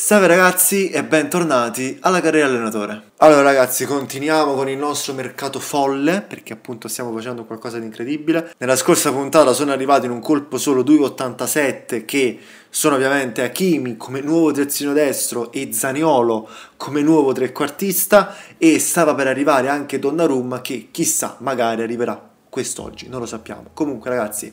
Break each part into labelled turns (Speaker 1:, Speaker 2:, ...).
Speaker 1: Salve ragazzi e bentornati alla carriera allenatore. Allora ragazzi, continuiamo con il nostro mercato folle, perché appunto stiamo facendo qualcosa di incredibile. Nella scorsa puntata sono arrivati in un colpo solo 2,87 che sono ovviamente Hakimi come nuovo terzino destro e Zaniolo come nuovo trequartista e stava per arrivare anche Donnarumma che chissà, magari arriverà quest'oggi, non lo sappiamo. Comunque ragazzi,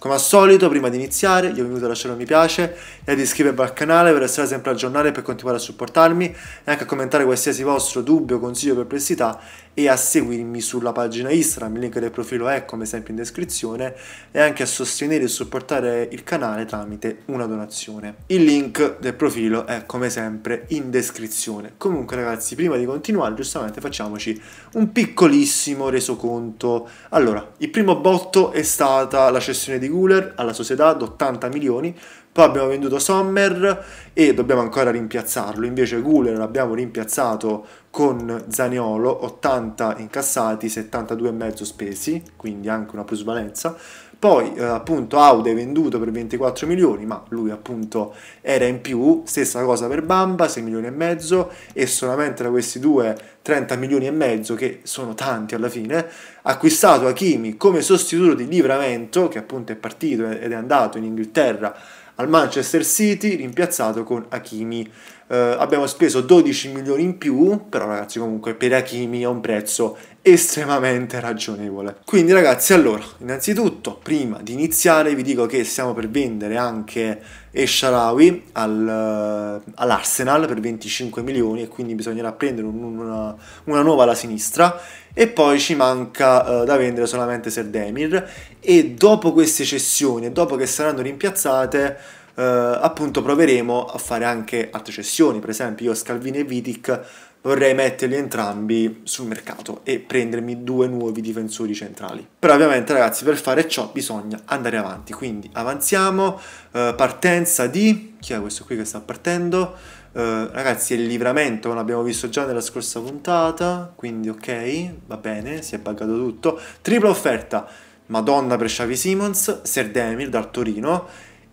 Speaker 1: come al solito, prima di iniziare, io vi invito a lasciare un mi piace e ad iscrivervi al canale per essere sempre aggiornati e per continuare a supportarmi e anche a commentare qualsiasi vostro dubbio, consiglio o perplessità e a seguirmi sulla pagina Instagram, il link del profilo è come sempre in descrizione e anche a sostenere e supportare il canale tramite una donazione. Il link del profilo è come sempre in descrizione. Comunque ragazzi, prima di continuare, giustamente facciamoci un piccolissimo resoconto. Allora, il primo botto è stata la cessione di di Guler alla società ad 80 milioni, poi abbiamo venduto Sommer e dobbiamo ancora rimpiazzarlo, invece Guler l'abbiamo rimpiazzato con Zaniolo, 80 incassati, 72,5 spesi, quindi anche una plusvalenza, poi eh, appunto Aude venduto per 24 milioni, ma lui appunto era in più, stessa cosa per Bamba, 6 milioni e mezzo e solamente da questi due 30 milioni e mezzo che sono tanti alla fine, acquistato Hakimi come sostituto di Livramento che appunto è partito ed è andato in Inghilterra al Manchester City, rimpiazzato con Hakimi eh, abbiamo speso 12 milioni in più, però ragazzi comunque per Hakimi è un prezzo estremamente ragionevole. Quindi ragazzi, allora, innanzitutto, prima di iniziare vi dico che stiamo per vendere anche Esharawi al, uh, all'Arsenal per 25 milioni e quindi bisognerà prendere un, una, una, nuova alla sinistra e poi ci manca uh, da vendere solamente Serdemir e dopo queste cessioni, dopo che saranno rimpiazzate eh, appunto proveremo a fare anche altre cessioni, per esempio io Scalvini e Vitic vorrei metterli entrambi sul mercato e prendermi due nuovi difensori centrali. Però ovviamente ragazzi per fare ciò bisogna andare avanti, quindi avanziamo, eh, partenza di... chi è questo qui che sta partendo? Eh, ragazzi il livramento, l'abbiamo visto già nella scorsa puntata, quindi ok, va bene, si è buggato tutto. Tripla offerta, Madonna per Xavi Simons, Serdemir dal Torino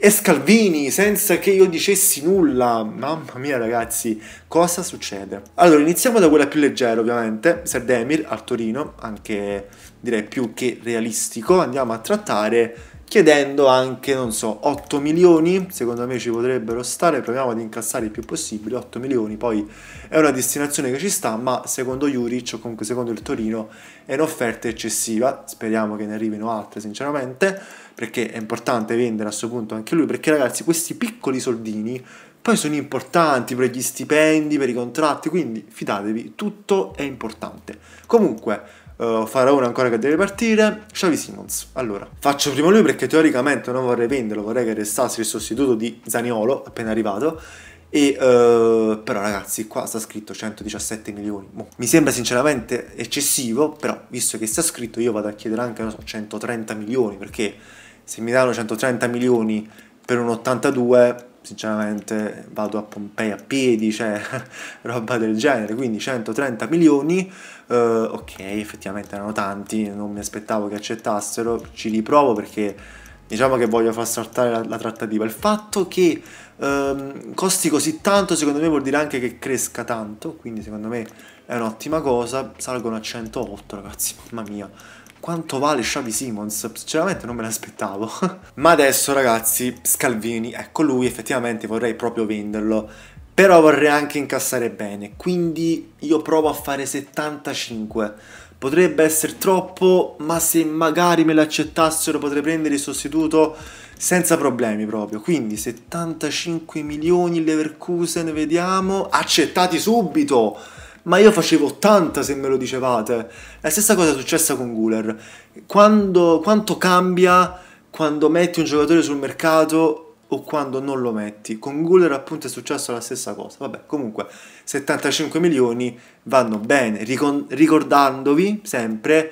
Speaker 1: e Scalvini senza che io dicessi nulla. Mamma mia, ragazzi, cosa succede? Allora, iniziamo da quella più leggera, ovviamente. Serdemir al Torino, anche direi più che realistico. Andiamo a trattare chiedendo anche, non so, 8 milioni, secondo me ci potrebbero stare, proviamo ad incassare il più possibile, 8 milioni, poi è una destinazione che ci sta, ma secondo Juric o comunque secondo il Torino è un'offerta eccessiva, speriamo che ne arrivino altre sinceramente, perché è importante vendere a questo punto anche lui, perché ragazzi questi piccoli soldini poi sono importanti per gli stipendi, per i contratti, quindi fidatevi, tutto è importante. Comunque, uh, Faraone ancora che deve partire, Xavi Simons. Allora, faccio prima lui perché teoricamente non vorrei venderlo, vorrei che restasse il sostituto di Zaniolo, appena arrivato, e, uh, però ragazzi, qua sta scritto 117 milioni. Boh, mi sembra sinceramente eccessivo, però visto che sta scritto io vado a chiedere anche, so, 130 milioni, perché se mi danno 130 milioni per un 82 sinceramente vado a Pompei a piedi, cioè roba del genere, quindi 130 milioni, eh, ok effettivamente erano tanti, non mi aspettavo che accettassero, ci riprovo perché diciamo che voglio far saltare la, la trattativa, il fatto che ehm, costi così tanto secondo me vuol dire anche che cresca tanto, quindi secondo me è un'ottima cosa, salgono a 108 ragazzi, mamma mia quanto vale Xavi Simons? Sinceramente non me l'aspettavo. Ma adesso ragazzi, Scalvini, ecco lui effettivamente vorrei proprio venderlo. Però vorrei anche incassare bene, quindi io provo a fare 75. Potrebbe essere troppo, ma se magari me l'accettassero potrei prendere il sostituto senza problemi proprio. Quindi 75 milioni Leverkusen, vediamo, accettati subito! ma io facevo 80 se me lo dicevate. La stessa cosa è successa con Guler. Quando, quanto cambia quando metti un giocatore sul mercato o quando non lo metti. Con Guller appunto è successa la stessa cosa. Vabbè, comunque 75 milioni vanno bene, ricordandovi sempre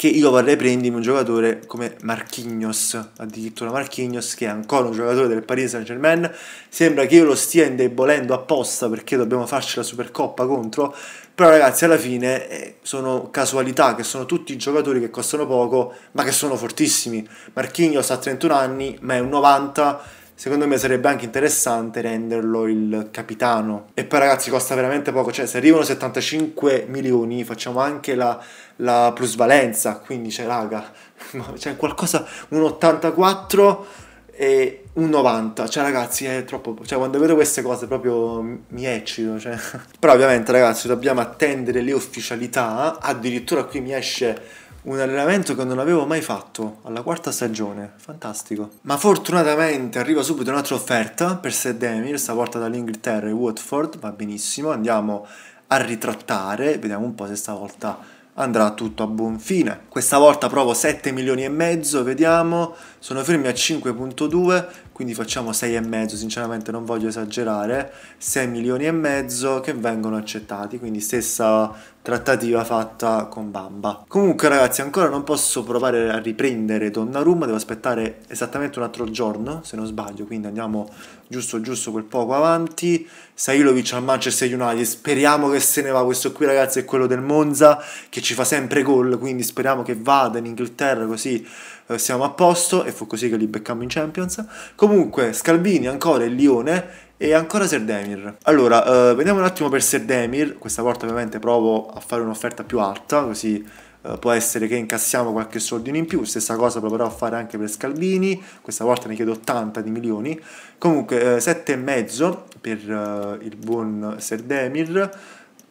Speaker 1: che io vorrei prendimi un giocatore come Marquinhos, addirittura Marquinhos che è ancora un giocatore del Paris Saint Germain, sembra che io lo stia indebolendo apposta perché dobbiamo farci la Supercoppa contro, però ragazzi alla fine eh, sono casualità che sono tutti giocatori che costano poco ma che sono fortissimi, Marquinhos ha 31 anni ma è un 90 secondo me sarebbe anche interessante renderlo il capitano. E poi ragazzi costa veramente poco, cioè se arrivano 75 milioni facciamo anche la, la plusvalenza, quindi cioè raga, cioè qualcosa, un 84 e un 90, cioè ragazzi è troppo, cioè quando vedo queste cose proprio mi eccito, cioè. Però ovviamente ragazzi dobbiamo attendere le ufficialità, addirittura qui mi esce un allenamento che non avevo mai fatto, alla quarta stagione, fantastico. Ma fortunatamente arriva subito un'altra offerta per Sedemir, stavolta dall'Inghilterra e Watford, va benissimo, andiamo a ritrattare, vediamo un po' se stavolta andrà tutto a buon fine. Questa volta provo 7 milioni e mezzo, vediamo, sono fermi a 5.2, quindi facciamo 6,5, sinceramente non voglio esagerare, 6 milioni e mezzo che vengono accettati, quindi stessa trattativa fatta con Bamba. Comunque ragazzi ancora non posso provare a riprendere Donnarumma, devo aspettare esattamente un altro giorno se non sbaglio, quindi andiamo giusto giusto quel poco avanti. Sailovic al Manchester United, speriamo che se ne va, questo qui ragazzi è quello del Monza che ci fa sempre gol, quindi speriamo che vada in Inghilterra così eh, siamo a posto e fu così che li beccammo in Champions. Comunque, Scalvini ancora il Lione e ancora Serdemir. Allora, eh, vediamo un attimo per Serdemir, questa volta ovviamente provo a fare un'offerta più alta, così eh, può essere che incassiamo qualche soldino in più, stessa cosa proverò a fare anche per Scalvini, questa volta ne chiedo 80 di milioni. Comunque, eh, 7,5 per eh, il buon Serdemir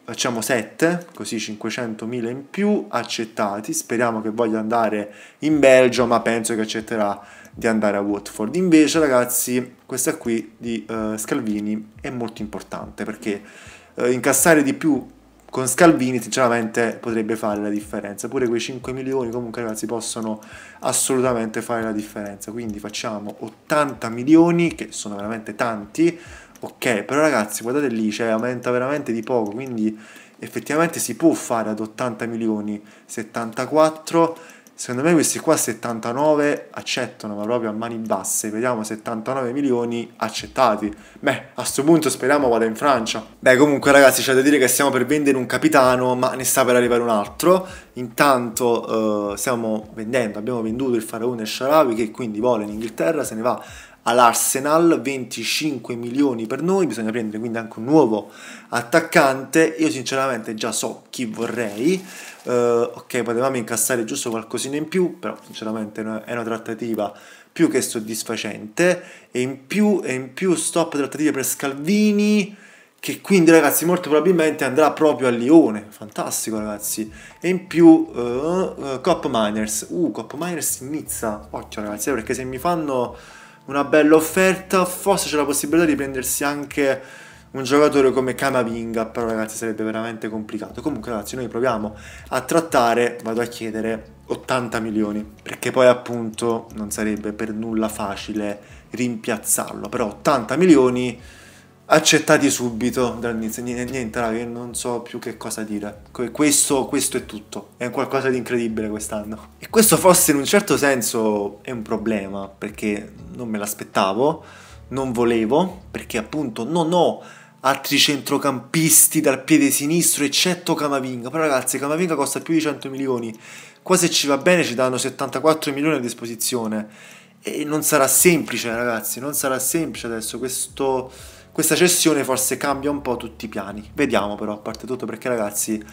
Speaker 1: facciamo 7, così 500.000 in più accettati. Speriamo che voglia andare in Belgio, ma penso che accetterà di andare a Watford. Invece, ragazzi, questa qui di uh, Scalvini è molto importante perché uh, incassare di più con Scalvini sinceramente potrebbe fare la differenza. Pure quei 5 milioni comunque ragazzi possono assolutamente fare la differenza. Quindi facciamo 80 milioni, che sono veramente tanti, Ok, però ragazzi, guardate lì, cioè aumenta veramente di poco, quindi effettivamente si può fare ad 80 milioni, 74, secondo me questi qua 79 accettano, ma proprio a mani basse, vediamo 79 milioni accettati. Beh, a questo punto speriamo vada in Francia. Beh, comunque ragazzi, c'è da dire che stiamo per vendere un capitano, ma ne sta per arrivare un altro. Intanto eh, stiamo vendendo, abbiamo venduto il Faraone Sharabi che quindi vuole in Inghilterra, se ne va all'Arsenal, 25 milioni per noi, bisogna prendere quindi anche un nuovo attaccante, io sinceramente già so chi vorrei, uh, ok potevamo incassare giusto qualcosina in più, però sinceramente è una trattativa più che soddisfacente e in più, e in più stop trattative per Scalvini che quindi ragazzi molto probabilmente andrà proprio a Lione, fantastico ragazzi, e in più eh, eh, uh, uh Cop Miners, uh Cop Miners in Nizza, occhio ragazzi, perché se mi fanno una bella offerta, forse c'è la possibilità di prendersi anche un giocatore come Kamavinga, però ragazzi sarebbe veramente complicato. Comunque ragazzi noi proviamo a trattare, vado a chiedere 80 milioni, perché poi appunto non sarebbe per nulla facile rimpiazzarlo, però 80 milioni accettati subito dall'inizio. Niente, niente raga, non so più che cosa dire. Questo, questo è tutto. È qualcosa di incredibile quest'anno. E questo forse in un certo senso è un problema, perché non me l'aspettavo, non volevo, perché appunto non ho altri centrocampisti dal piede sinistro eccetto Camavinga. Però ragazzi, Camavinga costa più di 100 milioni. Qua se ci va bene ci danno 74 milioni a disposizione. E non sarà semplice, ragazzi, non sarà semplice adesso questo questa cessione forse cambia un po' tutti i piani. Vediamo però, a parte tutto, perché ragazzi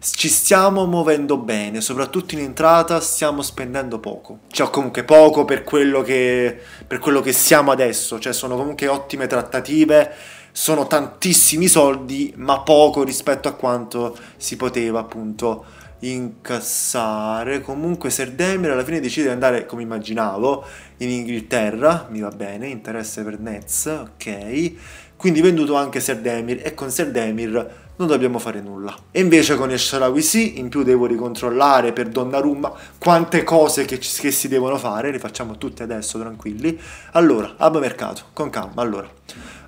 Speaker 1: ci stiamo muovendo bene, soprattutto in entrata stiamo spendendo poco. Cioè comunque poco per quello che, per quello che siamo adesso, cioè sono comunque ottime trattative, sono tantissimi soldi, ma poco rispetto a quanto si poteva appunto incassare. Comunque Serdemir alla fine decide di andare, come immaginavo, in Inghilterra, mi va bene, interesse per Nets, ok. Quindi venduto anche Serdemir e con Serdemir non dobbiamo fare nulla. E invece con Esharawi sì, in più devo ricontrollare per Donnarumma quante cose che, ci, che si devono fare, le facciamo tutte adesso tranquilli. Allora, ab mercato, con calma, allora.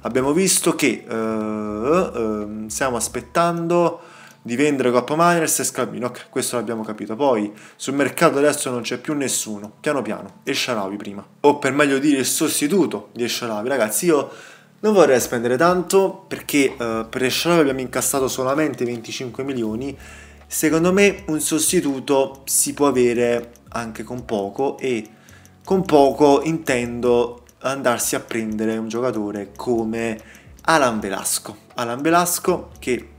Speaker 1: Abbiamo visto che uh, uh, stiamo aspettando di vendere Coppa Miners e Scalvinoc, questo l'abbiamo capito. Poi sul mercato adesso non c'è più nessuno, piano piano, Esciaravi prima. O per meglio dire il sostituto di Esciaravi. Ragazzi, io non vorrei spendere tanto perché eh, per Esciaravi abbiamo incassato solamente 25 milioni. Secondo me un sostituto si può avere anche con poco e con poco intendo andarsi a prendere un giocatore come Alan Velasco. Alan Velasco che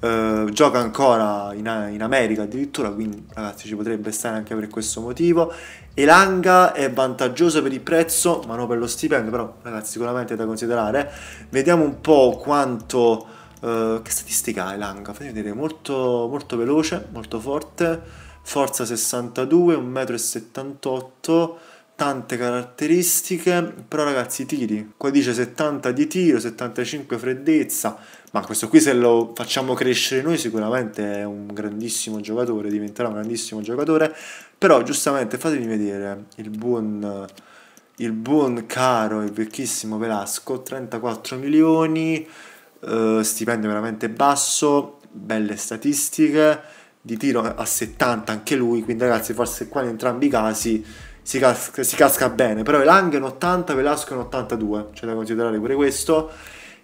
Speaker 1: eh, gioca ancora in, in, America addirittura, quindi ragazzi ci potrebbe stare anche per questo motivo. Elanga è vantaggioso per il prezzo, ma non per lo stipendio, però ragazzi sicuramente è da considerare. Vediamo un po' quanto... Uh, che statistica ha Elanga? Fate vedere, molto, molto veloce, molto forte, forza 62, 1,78 m tante caratteristiche, però ragazzi tiri, qua dice 70 di tiro, 75 freddezza, ma questo qui se lo facciamo crescere noi sicuramente è un grandissimo giocatore, diventerà un grandissimo giocatore, però giustamente fatemi vedere il buon, il buon caro e vecchissimo Velasco, 34 milioni, eh, stipendio veramente basso, belle statistiche, di tiro a 70 anche lui, quindi ragazzi forse qua in entrambi i casi si casca, si casca bene. Però Elang è un 80, Velasco è un 82, c'è da considerare pure questo.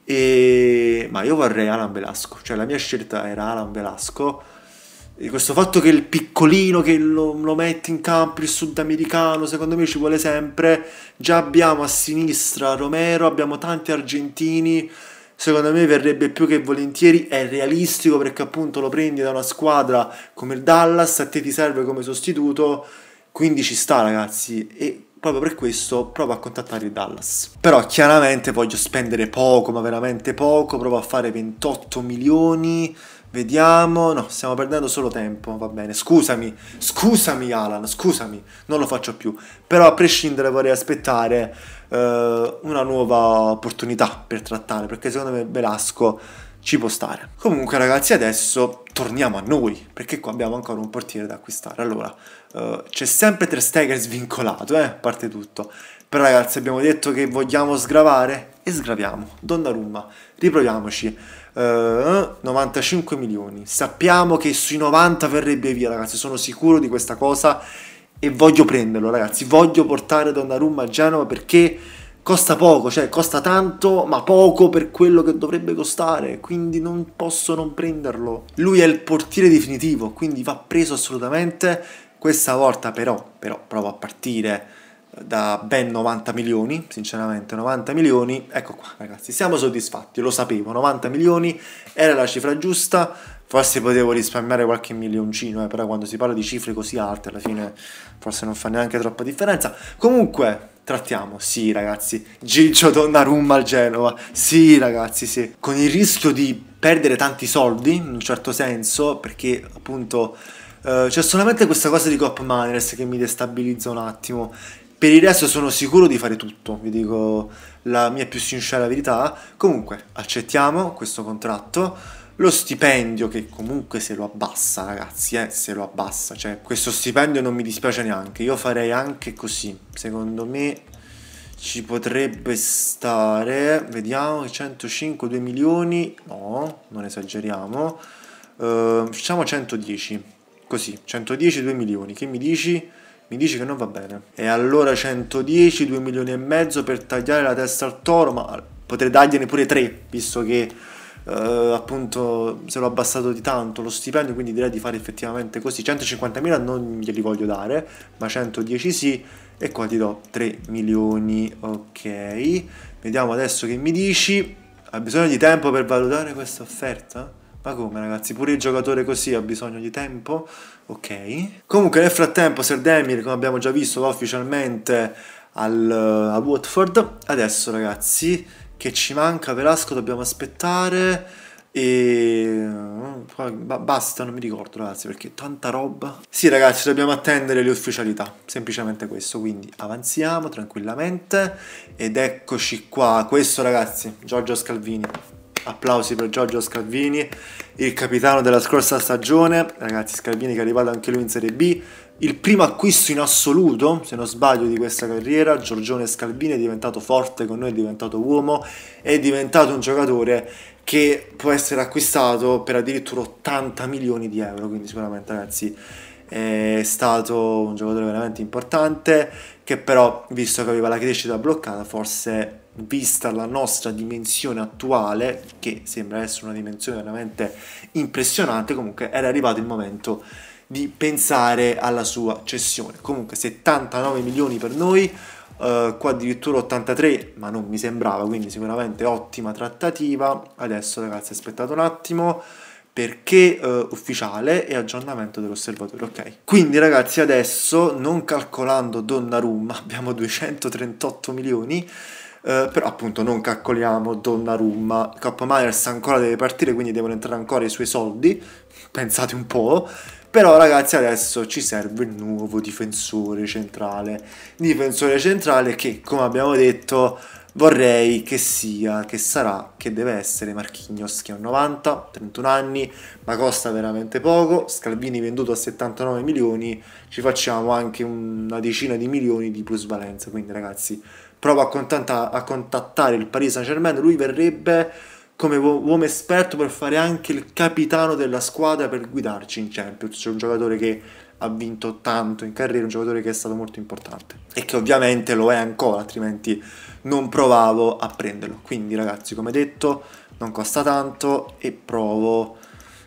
Speaker 1: E... Ma io vorrei Alan Velasco, cioè la mia scelta era Alan Velasco. E questo fatto che il piccolino che lo, lo mette in campo, il sudamericano, secondo me ci vuole sempre. Già abbiamo a sinistra Romero, abbiamo tanti argentini secondo me verrebbe più che volentieri, è realistico perché appunto lo prendi da una squadra come il Dallas, a te ti serve come sostituto quindi ci sta ragazzi e proprio per questo provo a contattare il Dallas. Però chiaramente voglio spendere poco, ma veramente poco, provo a fare 28 milioni, vediamo, no, stiamo perdendo solo tempo, va bene, scusami, scusami Alan, scusami, non lo faccio più, però a prescindere vorrei aspettare eh, una nuova opportunità per trattare, perché secondo me Velasco ci può stare. Comunque ragazzi adesso torniamo a noi, perché qua abbiamo ancora un portiere da acquistare. Allora, uh, c'è sempre Ter Stegen svincolato, eh, a parte tutto. Però ragazzi abbiamo detto che vogliamo sgravare e sgraviamo. Donnarumma, riproviamoci. Uh, eh, 95 milioni. Sappiamo che sui 90 verrebbe via, ragazzi, sono sicuro di questa cosa e voglio prenderlo, ragazzi. Voglio portare Donnarumma a Genova perché costa poco, cioè costa tanto, ma poco per quello che dovrebbe costare, quindi non posso non prenderlo. Lui è il portiere definitivo, quindi va preso assolutamente. Questa volta però, però provo a partire eh, da ben 90 milioni, sinceramente 90 milioni, ecco qua ragazzi, siamo soddisfatti, lo sapevo, 90 milioni era la cifra giusta, forse potevo risparmiare qualche milioncino, eh, però quando si parla di cifre così alte alla fine forse non fa neanche troppa differenza. Comunque, trattiamo, sì ragazzi, Gigio Donnarumma al Genova, sì ragazzi, sì, con il rischio di perdere tanti soldi in un certo senso, perché appunto eh, c'è solamente questa cosa di Cop Manners che mi destabilizza un attimo. Per il resto sono sicuro di fare tutto, vi dico la mia più sincera verità. Comunque, accettiamo questo contratto lo stipendio che comunque se lo abbassa ragazzi, eh, se lo abbassa, cioè questo stipendio non mi dispiace neanche, io farei anche così, secondo me ci potrebbe stare, vediamo, 105, 2 milioni, no, non esageriamo, uh, facciamo 110, così, 110, 2 milioni, che mi dici? Mi dici che non va bene. E allora 110, 2 milioni e mezzo per tagliare la testa al toro, ma potrei dargliene pure 3, visto che eh, appunto se l'ho abbassato di tanto lo stipendio, quindi direi di fare effettivamente così. 150.000 non glieli voglio dare, ma 110 sì, e qua ti do 3 milioni, ok. Vediamo adesso che mi dici. Ha bisogno di tempo per valutare questa offerta? Ma come ragazzi, pure il giocatore così ha bisogno di tempo? Ok. Comunque nel frattempo Sir Demir, come abbiamo già visto, va ufficialmente al, eh, a Watford. Adesso ragazzi che ci manca Velasco dobbiamo aspettare e mm, basta non mi ricordo ragazzi perché tanta roba sì ragazzi dobbiamo attendere le ufficialità semplicemente questo quindi avanziamo tranquillamente ed eccoci qua questo ragazzi Giorgio Scalvini applausi per Giorgio Scalvini, il capitano della scorsa stagione, ragazzi Scalvini che è arrivato anche lui in Serie B, il primo acquisto in assoluto, se non sbaglio, di questa carriera, Giorgione Scalvini è diventato forte con noi, è diventato uomo, è diventato un giocatore che può essere acquistato per addirittura 80 milioni di euro, quindi sicuramente ragazzi è stato un giocatore veramente importante che però, visto che aveva la crescita bloccata, forse vista la nostra dimensione attuale, che sembra essere una dimensione veramente impressionante, comunque era arrivato il momento di pensare alla sua cessione. Comunque 79 milioni per noi, eh, qua addirittura 83, ma non mi sembrava, quindi sicuramente ottima trattativa. Adesso ragazzi aspettate un attimo perché eh, ufficiale e aggiornamento dell'osservatorio, ok? Quindi ragazzi adesso, non calcolando Donnarumma, abbiamo 238 milioni, Uh, però appunto non calcoliamo Donnarumma, Cup Myers ancora deve partire quindi devono entrare ancora i suoi soldi, pensate un po', però ragazzi adesso ci serve il nuovo difensore centrale, difensore centrale che come abbiamo detto vorrei che sia, che sarà, che deve essere Marchignos che ha 90, 31 anni, ma costa veramente poco, Scalvini venduto a 79 milioni, ci facciamo anche una decina di milioni di plusvalenza, quindi ragazzi provo a, contatta a contattare il Paris Saint Germain, lui verrebbe come uomo esperto per fare anche il capitano della squadra per guidarci in Champions, c'è un giocatore che ha vinto tanto in carriera, un giocatore che è stato molto importante e che ovviamente lo è ancora, altrimenti non provavo a prenderlo. Quindi ragazzi, come detto, non costa tanto e provo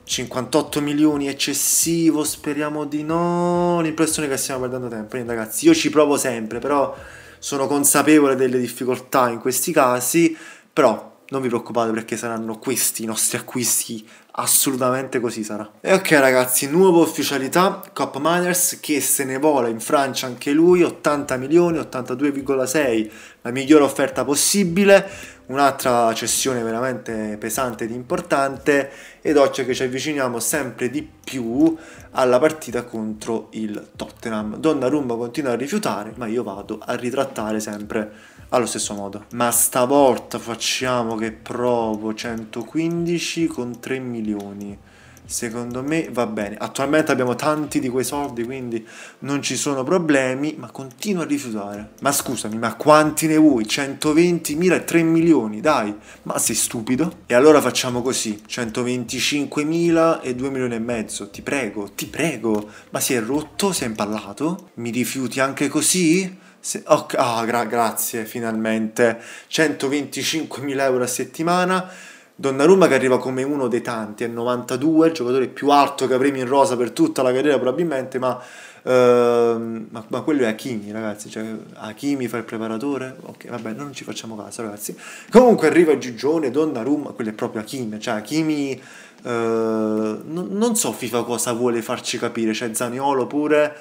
Speaker 1: 58 milioni eccessivo, speriamo di no. L'impressione che stiamo perdendo tempo. Quindi ragazzi, io ci provo sempre, però sono consapevole delle difficoltà in questi casi, però non vi preoccupate perché saranno questi i nostri acquisti Assolutamente così sarà. E ok ragazzi, nuova ufficialità, Cop Miners che se ne vola in Francia anche lui, 80 milioni, 82,6, la migliore offerta possibile, un'altra cessione veramente pesante ed importante ed oggi che ci avviciniamo sempre di più alla partita contro il Tottenham. Donnarumma continua a rifiutare, ma io vado a ritrattare sempre allo stesso modo. Ma stavolta facciamo che provo 115 con 3 milioni. Secondo me va bene. Attualmente abbiamo tanti di quei soldi, quindi non ci sono problemi, ma continuo a rifiutare. Ma scusami, ma quanti ne vuoi? 120.000 e 3 milioni, dai. Ma sei stupido? E allora facciamo così, 125.000 e 2 milioni e mezzo, ti prego, ti prego. Ma si è rotto? Si è impallato? Mi rifiuti anche così? Se, oh, oh, gra, grazie, finalmente. 125.000 euro a settimana. Donnarumma che arriva come uno dei tanti, è 92, il giocatore più alto che avremo in rosa per tutta la carriera probabilmente, ma, ehm, ma, ma quello è Hakimi ragazzi, cioè, Hakimi fa il preparatore? Ok, vabbè, non ci facciamo caso ragazzi. Comunque arriva Gigione, Donnarumma, quello è proprio Hakimi, cioè Hakimi... Eh, non, non so FIFA cosa vuole farci capire, cioè Zaniolo pure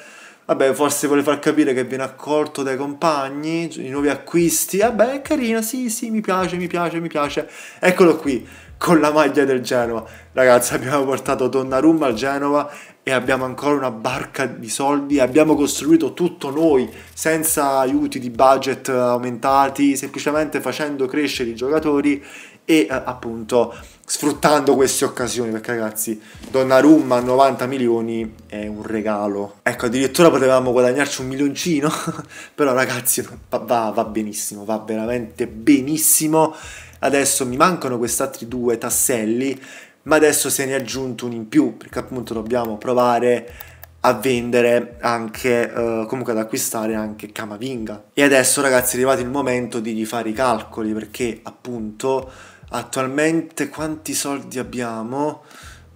Speaker 1: Vabbè, forse vuole far capire che viene accolto dai compagni, i nuovi acquisti. Vabbè, è carino, sì, sì, mi piace, mi piace, mi piace. Eccolo qui, con la maglia del Genova. Ragazzi, abbiamo portato Donnarumma al Genova e abbiamo ancora una barca di soldi. Abbiamo costruito tutto noi, senza aiuti di budget aumentati, semplicemente facendo crescere i giocatori e eh, appunto sfruttando queste occasioni perché ragazzi Donnarumma a 90 milioni è un regalo ecco addirittura potevamo guadagnarci un milioncino però ragazzi va, va benissimo va veramente benissimo adesso mi mancano quest'altri due tasselli ma adesso se ne è aggiunto un in più perché appunto dobbiamo provare a vendere anche eh, comunque ad acquistare anche Camavinga e adesso ragazzi è arrivato il momento di rifare i calcoli perché appunto Attualmente quanti soldi abbiamo?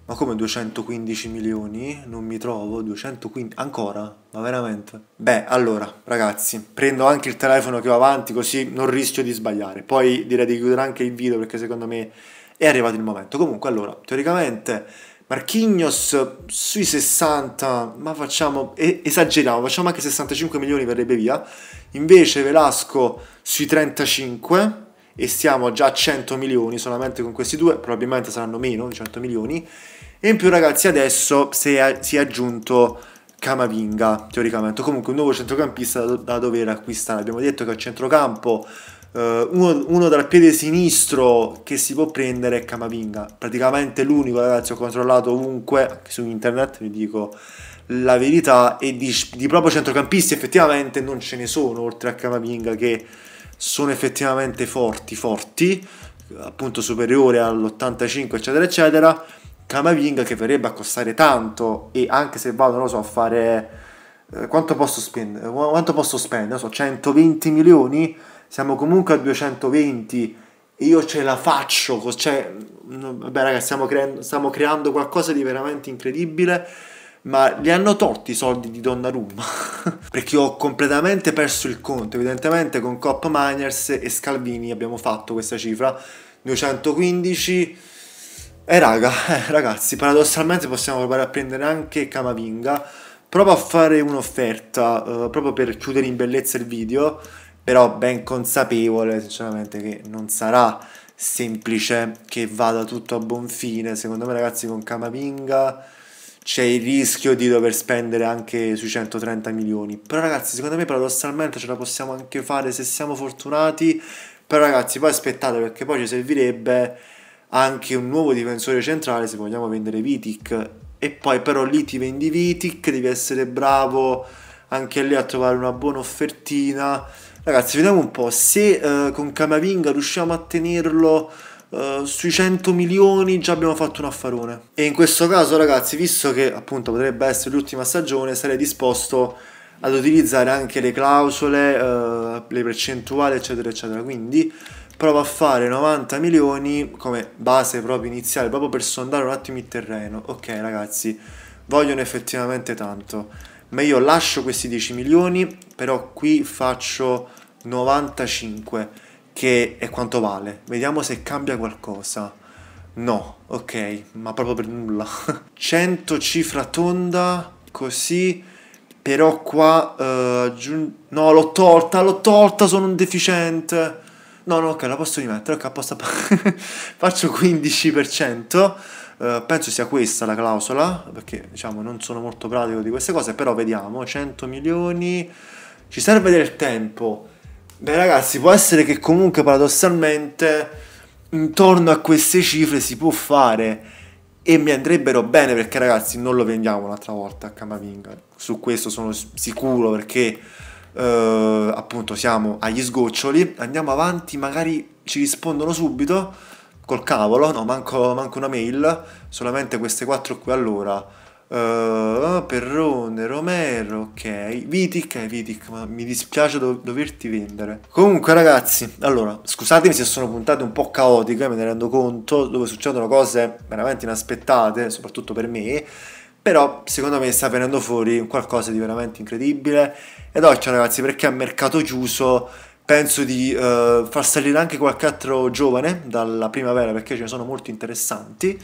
Speaker 1: Ma come 215 milioni? Non mi trovo, 215... ancora? Ma veramente? Beh, allora, ragazzi, prendo anche il telefono che ho avanti così non rischio di sbagliare. Poi direi di chiudere anche il video perché secondo me è arrivato il momento. Comunque, allora, teoricamente Marchignos sui 60, ma facciamo, esageriamo, facciamo anche 65 milioni verrebbe via. Invece Velasco sui 35 e siamo già a 100 milioni solamente con questi due, probabilmente saranno meno di 100 milioni. E in più ragazzi adesso si è, si è aggiunto Camavinga, teoricamente, comunque un nuovo centrocampista da, da dover acquistare. Abbiamo detto che a centrocampo Uh, uno, uno, dal piede sinistro che si può prendere è Camavinga, praticamente l'unico ragazzi ho controllato ovunque, anche su internet vi dico la verità, e di, di proprio centrocampisti effettivamente non ce ne sono oltre a Camavinga che sono effettivamente forti, forti, appunto superiore all'85 eccetera eccetera, Camavinga che verrebbe a costare tanto e anche se vado, non lo so, a fare... Eh, quanto posso spendere? Quanto posso spendere? So, 120 milioni? Siamo comunque a 220 e io ce la faccio, cioè, mm, vabbè ragazzi, stiamo creando, stiamo creando qualcosa di veramente incredibile ma li hanno tolti i soldi di Donnarumma perché ho completamente perso il conto evidentemente con Cop Miners e Scalvini abbiamo fatto questa cifra 215 e eh, raga, eh, ragazzi, paradossalmente possiamo provare a prendere anche Camavinga. Provo a fare un'offerta, eh, proprio per chiudere in bellezza il video, però ben consapevole, sinceramente, che non sarà semplice che vada tutto a buon fine. Secondo me, ragazzi, con Camavinga c'è il rischio di dover spendere anche sui 130 milioni. Però ragazzi, secondo me paradossalmente ce la possiamo anche fare se siamo fortunati. Però ragazzi, poi aspettate perché poi ci servirebbe anche un nuovo difensore centrale se vogliamo vendere Vitic. E poi però lì ti vendi Vitic, devi essere bravo anche lì a trovare una buona offertina. Ragazzi, vediamo un po' se eh, con Camavinga riusciamo a tenerlo eh, sui 100 milioni già abbiamo fatto un affarone. E in questo caso, ragazzi, visto che appunto potrebbe essere l'ultima stagione, sarei disposto ad utilizzare anche le clausole, uh, le percentuali, eccetera, eccetera. Quindi provo a fare 90 milioni come base proprio iniziale, proprio per sondare un attimo il terreno. Ok, ragazzi, vogliono effettivamente tanto. Ma io lascio questi 10 milioni, però qui faccio 95 che è quanto vale. Vediamo se cambia qualcosa. No, ok, ma proprio per nulla. 100 cifra tonda, così. Però qua... Uh, no, l'ho tolta, l'ho tolta, sono un deficiente. No, no, ok, la posso rimettere, ok, apposta. Faccio 15%. Uh, eh, penso sia questa la clausola, perché diciamo non sono molto pratico di queste cose, però vediamo, 100 milioni, ci serve del tempo, Beh ragazzi, può essere che comunque paradossalmente intorno a queste cifre si può fare e mi andrebbero bene perché ragazzi non lo vendiamo un'altra volta a Camavinga. Su questo sono sicuro perché eh, appunto siamo agli sgoccioli, andiamo avanti, magari ci rispondono subito col cavolo, no, manco, manco una mail, solamente queste quattro qui all'ora Uh, Perrone, Romero, ok. Vitic, eh, Vitic, ma mi dispiace do- doverti vendere. Comunque, ragazzi, allora, scusatemi se sono puntate un po' caotiche, me ne rendo conto, dove succedono cose veramente inaspettate, soprattutto per me. Però secondo me sta venendo fuori qualcosa di veramente incredibile. Ed oggi, ragazzi, perché a mercato chiuso penso di uh, far salire anche qualche altro giovane dalla primavera, perché ce ne sono molto interessanti.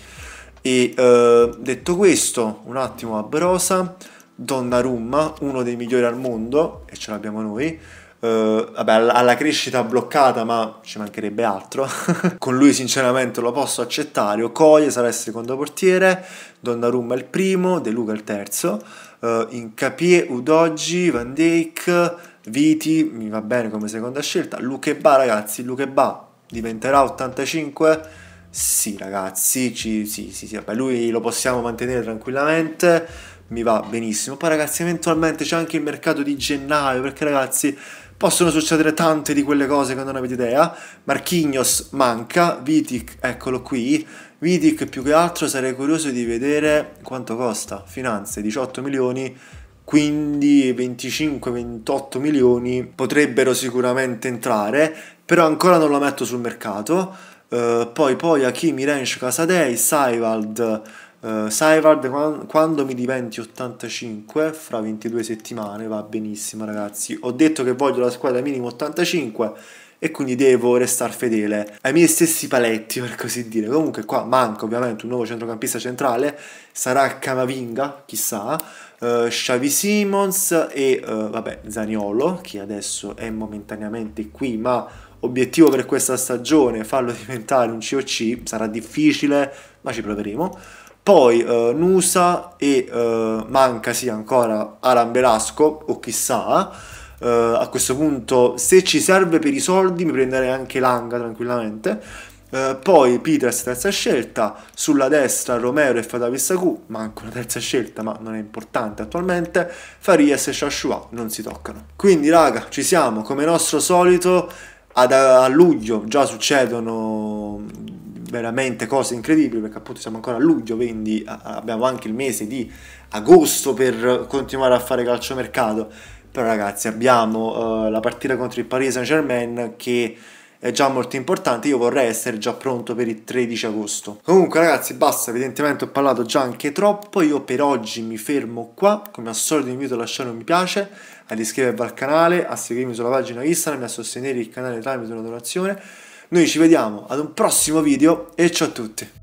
Speaker 1: E eh, detto questo, un attimo a Brosa, Donnarumma, uno dei migliori al mondo, e ce l'abbiamo noi, Uh, vabbè, alla crescita bloccata, ma ci mancherebbe altro. Con lui, sinceramente, lo posso accettare. Okoye sarà il secondo portiere, Donnarumma il primo, De Luca il terzo. Uh, eh, Incapie, Udoggi, Van Dijk, Viti, mi va bene come seconda scelta. Ba, ragazzi, Ba diventerà 85 sì, ragazzi, ci, sì, sì, sì, vabbè, lui lo possiamo mantenere tranquillamente, mi va benissimo. Poi, ragazzi, eventualmente c'è anche il mercato di gennaio, perché, ragazzi, possono succedere tante di quelle cose che non avete idea. Marchignos manca, Vitic, eccolo qui. Vitic, più che altro, sarei curioso di vedere quanto costa. Finanze, 18 milioni quindi 25-28 milioni potrebbero sicuramente entrare, però ancora non lo metto sul mercato. Eh, poi poi Hakimi, Rensch, Casadei, Saivald, eh, Saivald quando, quando mi diventi 85 fra 22 settimane va benissimo ragazzi, ho detto che voglio la squadra minimo 85 e quindi devo restare fedele ai miei stessi paletti per così dire. Comunque qua manca ovviamente un nuovo centrocampista centrale, sarà Camavinga, chissà, uh, Xavi Simons e uh, vabbè Zaniolo che adesso è momentaneamente qui ma obiettivo per questa stagione, farlo diventare un COC, sarà difficile, ma ci proveremo. Poi eh, Nusa e eh, manca sì ancora Alan Belasco o chissà, eh, a questo punto se ci serve per i soldi mi prenderei anche Langa tranquillamente. Eh, poi Peters terza scelta, sulla destra Romero e Fatavi Saku, manca una terza scelta ma non è importante attualmente, Farias e Shashua non si toccano. Quindi raga ci siamo, come nostro solito ad, a luglio già succedono veramente cose incredibili perché appunto siamo ancora a luglio, quindi abbiamo anche il mese di agosto per continuare a fare calciomercato. Però ragazzi abbiamo uh, la partita contro il Paris Saint Germain che è già molto importante, io vorrei essere già pronto per il 13 agosto. Comunque ragazzi basta, evidentemente ho parlato già anche troppo, io per oggi mi fermo qua, come al solito vi invito a lasciare un mi piace, ad iscrivervi al canale, a seguirmi sulla pagina Instagram e a sostenere il canale tramite una donazione. Noi ci vediamo ad un prossimo video e ciao a tutti!